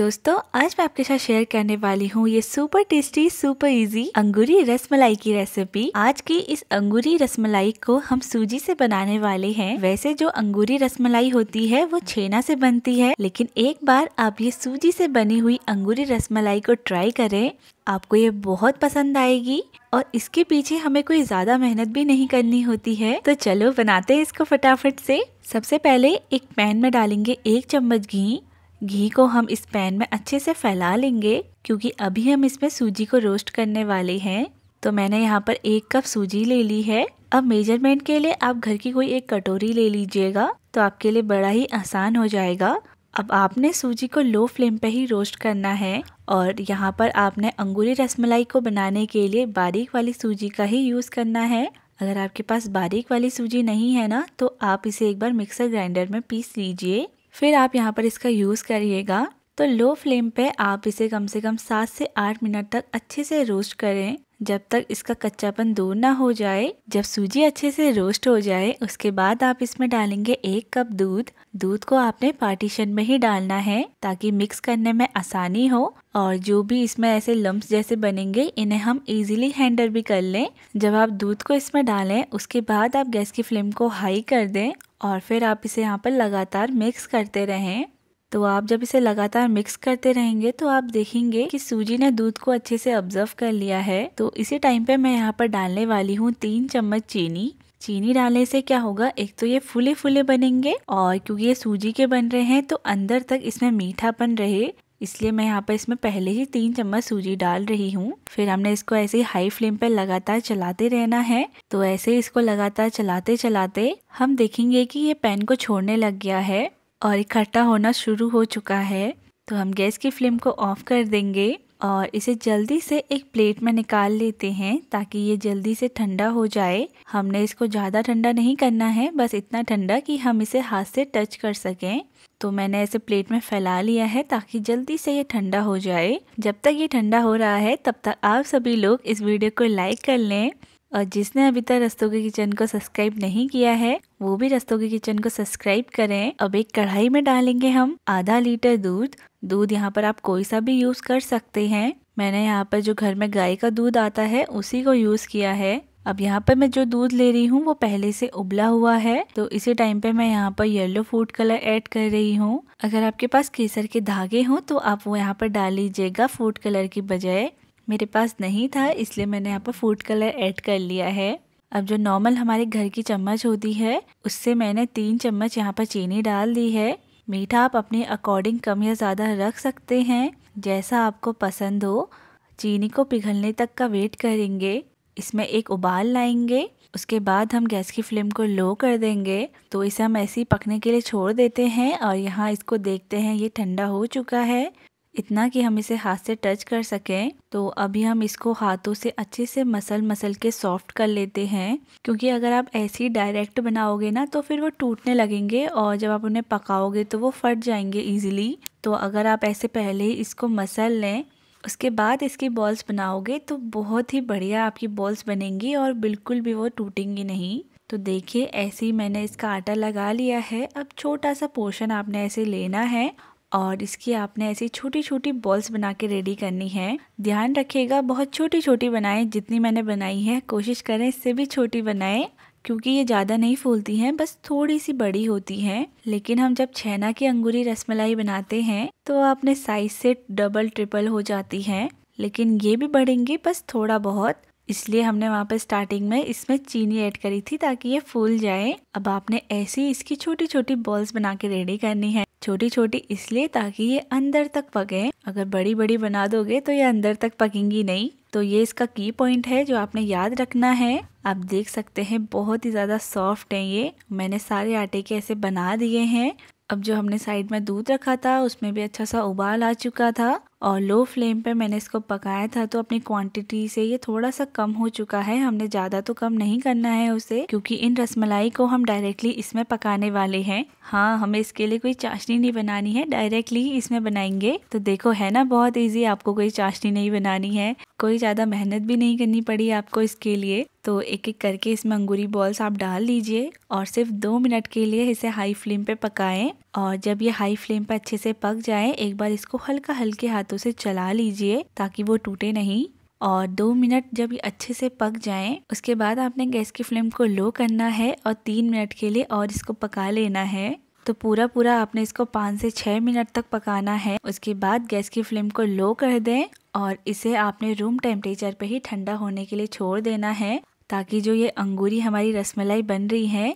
दोस्तों आज मैं आपके साथ शेयर करने वाली हूँ ये सुपर टेस्टी सुपर इजी अंगूरी रसमलाई की रेसिपी आज की इस अंगूरी रसमलाई को हम सूजी से बनाने वाले हैं वैसे जो अंगूरी रसमलाई होती है वो छेना से बनती है लेकिन एक बार आप ये सूजी से बनी हुई अंगूरी रसमलाई को ट्राई करें आपको ये बहुत पसंद आएगी और इसके पीछे हमें कोई ज़्यादा मेहनत भी नहीं करनी होती है तो चलो बनाते हैं इसको फटाफट से सबसे पहले एक पैन में डालेंगे एक चम्मच घी घी को हम इस पैन में अच्छे से फैला लेंगे क्योंकि अभी हम इसमें सूजी को रोस्ट करने वाले हैं तो मैंने यहाँ पर एक कप सूजी ले ली है अब मेजरमेंट के लिए आप घर की कोई एक कटोरी ले लीजिएगा तो आपके लिए बड़ा ही आसान हो जाएगा अब आपने सूजी को लो फ्लेम पे ही रोस्ट करना है और यहाँ पर आपने अंगूरी रसमलाई को बनाने के लिए बारीक वाली सूजी का ही यूज़ करना है अगर आपके पास बारीक वाली सूजी नहीं है ना तो आप इसे एक बार मिक्सर ग्राइंडर में पीस लीजिए फिर आप यहाँ पर इसका यूज़ करिएगा तो लो फ्लेम पे आप इसे कम से कम सात से आठ मिनट तक अच्छे से रोस्ट करें जब तक इसका कच्चापन दूर ना हो जाए जब सूजी अच्छे से रोस्ट हो जाए उसके बाद आप इसमें डालेंगे एक कप दूध दूध को आपने पार्टीशन में ही डालना है ताकि मिक्स करने में आसानी हो और जो भी इसमें ऐसे लम्ब जैसे बनेंगे इन्हें हम इजीली हैंडल भी कर लें जब आप दूध को इसमें डालें उसके बाद आप गैस की फ्लेम को हाई कर दें और फिर आप इसे यहाँ पर लगातार मिक्स करते रहें तो आप जब इसे लगातार मिक्स करते रहेंगे तो आप देखेंगे कि सूजी ने दूध को अच्छे से ऑब्जर्व कर लिया है तो इसी टाइम पे मैं यहाँ पर डालने वाली हूँ तीन चम्मच चीनी चीनी डालने से क्या होगा एक तो ये फूले फूले बनेंगे और क्योंकि ये सूजी के बन रहे हैं तो अंदर तक इसमें मीठापन रहे इसलिए मैं यहाँ पर इसमें पहले ही तीन चम्मच सूजी डाल रही हूँ फिर हमने इसको ऐसे ही हाई फ्लेम पर लगातार चलाते रहना है तो ऐसे ही इसको लगातार चलाते चलाते हम देखेंगे कि ये पैन को छोड़ने लग गया है और इकट्ठा होना शुरू हो चुका है तो हम गैस की फ्लेम को ऑफ कर देंगे और इसे जल्दी से एक प्लेट में निकाल लेते हैं ताकि ये जल्दी से ठंडा हो जाए हमने इसको ज़्यादा ठंडा नहीं करना है बस इतना ठंडा कि हम इसे हाथ से टच कर सकें तो मैंने ऐसे प्लेट में फैला लिया है ताकि जल्दी से ये ठंडा हो जाए जब तक ये ठंडा हो रहा है तब तक आप सभी लोग इस वीडियो को लाइक कर लें और जिसने अभी तक रस्तों के किचन को सब्सक्राइब नहीं किया है वो भी रस्तों के किचन को सब्सक्राइब करें अब एक कढ़ाई में डालेंगे हम आधा लीटर दूध दूध यहाँ पर आप कोई सा भी यूज़ कर सकते हैं मैंने यहाँ पर जो घर में गाय का दूध आता है उसी को यूज़ किया है अब यहाँ पर मैं जो दूध ले रही हूँ वो पहले से उबला हुआ है तो इसी टाइम पे मैं यहाँ पर येलो फूड कलर ऐड कर रही हूँ अगर आपके पास केसर के धागे हों तो आप वो यहाँ पर डाल लीजिएगा फूड कलर की बजाय मेरे पास नहीं था इसलिए मैंने यहाँ पर फूड कलर ऐड कर लिया है अब जो नॉर्मल हमारे घर की चम्मच होती है उससे मैंने तीन चम्मच यहाँ पर चीनी डाल दी है मीठा आप अपने अकॉर्डिंग कम या ज़्यादा रख सकते हैं जैसा आपको पसंद हो चीनी को पिघलने तक का वेट करेंगे इसमें एक उबाल लाएंगे उसके बाद हम गैस की फ्लेम को लो कर देंगे तो इसे हम ऐसे ही पकने के लिए छोड़ देते हैं और यहाँ इसको देखते हैं ये ठंडा हो चुका है इतना कि हम इसे हाथ से टच कर सकें तो अभी हम इसको हाथों से अच्छे से मसल मसल के सॉफ्ट कर लेते हैं क्योंकि अगर आप ऐसे ही डायरेक्ट बनाओगे ना तो फिर वो टूटने लगेंगे और जब आप उन्हें पकाओगे तो वो फट जाएंगे इजीली तो अगर आप ऐसे पहले ही इसको मसल लें उसके बाद इसकी बॉल्स बनाओगे तो बहुत ही बढ़िया आपकी बॉल्स बनेंगी और बिल्कुल भी वो टूटेंगी नहीं तो देखिए ऐसे ही मैंने इसका आटा लगा लिया है अब छोटा सा पोर्शन आपने ऐसे लेना है और इसकी आपने ऐसी छोटी छोटी बॉल्स बना के रेडी करनी है ध्यान रखिएगा बहुत छोटी छोटी बनाएं जितनी मैंने बनाई है कोशिश करें इससे भी छोटी बनाएं क्योंकि ये ज़्यादा नहीं फूलती हैं बस थोड़ी सी बड़ी होती हैं लेकिन हम जब छैना की अंगूरी रसमलाई बनाते हैं तो अपने साइज से डबल ट्रिपल हो जाती हैं लेकिन ये भी बढ़ेंगी बस थोड़ा बहुत इसलिए हमने वहाँ पर स्टार्टिंग में इसमें चीनी ऐड करी थी ताकि ये फूल जाए अब आपने ऐसी इसकी छोटी छोटी बॉल्स बना के रेडी करनी है छोटी छोटी इसलिए ताकि ये अंदर तक पके अगर बड़ी बड़ी बना दोगे तो ये अंदर तक पकेंगी नहीं तो ये इसका की पॉइंट है जो आपने याद रखना है आप देख सकते हैं बहुत ही ज़्यादा सॉफ्ट है ये मैंने सारे आटे के ऐसे बना दिए हैं अब जो हमने साइड में दूध रखा था उसमें भी अच्छा सा उबाल आ चुका था और लो फ्लेम पे मैंने इसको पकाया था तो अपनी क्वांटिटी से ये थोड़ा सा कम हो चुका है हमने ज़्यादा तो कम नहीं करना है उसे क्योंकि इन रसमलाई को हम डायरेक्टली इसमें पकाने वाले हैं हाँ हमें इसके लिए कोई चाशनी नहीं बनानी है डायरेक्टली ही इसमें बनाएंगे तो देखो है ना बहुत ईजी आपको कोई चाशनी नहीं बनानी है कोई ज़्यादा मेहनत भी नहीं करनी पड़ी आपको इसके लिए तो एक एक करके इसमें अंगूरी बॉल्स आप डाल लीजिए और सिर्फ दो मिनट के लिए इसे हाई फ्लेम पे पकाएं और जब ये हाई फ्लेम पर अच्छे से पक जाए एक बार इसको हल्का हल्के हाथों से चला लीजिए ताकि वो टूटे नहीं और दो मिनट जब ये अच्छे से पक जाए उसके बाद आपने गैस की फ्लेम को लो करना है और तीन मिनट के लिए और इसको पका लेना है तो पूरा पूरा आपने इसको पाँच से छः मिनट तक पकाना है उसके बाद गैस की फ्लेम को लो कर दें और इसे आपने रूम टेम्परेचर पे ही ठंडा होने के लिए छोड़ देना है ताकि जो ये अंगूरी हमारी रसमलाई बन रही है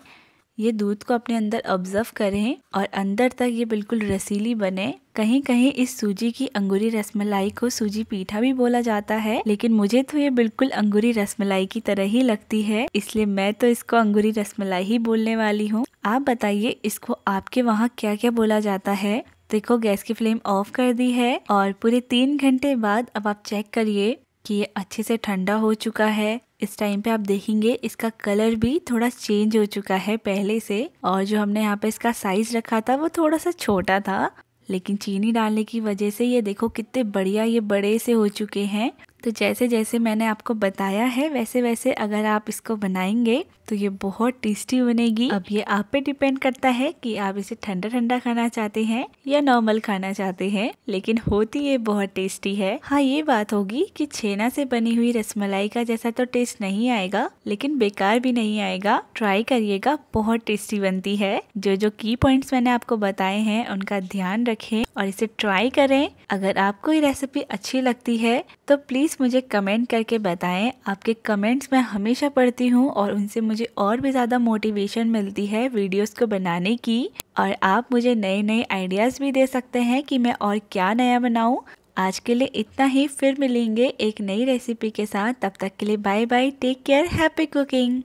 ये दूध को अपने अंदर ऑब्जर्व करें और अंदर तक ये बिल्कुल रसीली बने कहीं कहीं इस सूजी की अंगूरी रसमलाई को सूजी पीठा भी बोला जाता है लेकिन मुझे तो ये बिल्कुल अंगूरी रसमलाई की तरह ही लगती है इसलिए मैं तो इसको अंगूरी रसमलाई ही बोलने वाली हूँ आप बताइए इसको आपके वहाँ क्या क्या बोला जाता है देखो गैस की फ्लेम ऑफ कर दी है और पूरे तीन घंटे बाद अब आप चेक करिए कि ये अच्छे से ठंडा हो चुका है इस टाइम पे आप देखेंगे इसका कलर भी थोड़ा चेंज हो चुका है पहले से और जो हमने यहाँ पे इसका साइज रखा था वो थोड़ा सा छोटा था लेकिन चीनी डालने की वजह से ये देखो कितने बढ़िया ये बड़े से हो चुके हैं तो जैसे जैसे मैंने आपको बताया है वैसे वैसे अगर आप इसको बनाएंगे तो ये बहुत टेस्टी बनेगी अब ये आप पे डिपेंड करता है कि आप इसे ठंडा ठंडा खाना चाहते हैं या नॉर्मल खाना चाहते हैं लेकिन होती ये बहुत टेस्टी है हाँ ये बात होगी कि छेना से बनी हुई रसमलाई का जैसा तो टेस्ट नहीं आएगा लेकिन बेकार भी नहीं आएगा ट्राई करिएगा बहुत टेस्टी बनती है जो जो की पॉइंट मैंने आपको बताए हैं उनका ध्यान रखें और इसे ट्राई करें अगर आपको ये रेसिपी अच्छी लगती है तो प्लीज़ प्लीज़ मुझे कमेंट करके बताएं आपके कमेंट्स मैं हमेशा पढ़ती हूँ और उनसे मुझे और भी ज़्यादा मोटिवेशन मिलती है वीडियोस को बनाने की और आप मुझे नए नए आइडियाज़ भी दे सकते हैं कि मैं और क्या नया बनाऊँ आज के लिए इतना ही फिर मिलेंगे एक नई रेसिपी के साथ तब तक के लिए bye bye take care happy cooking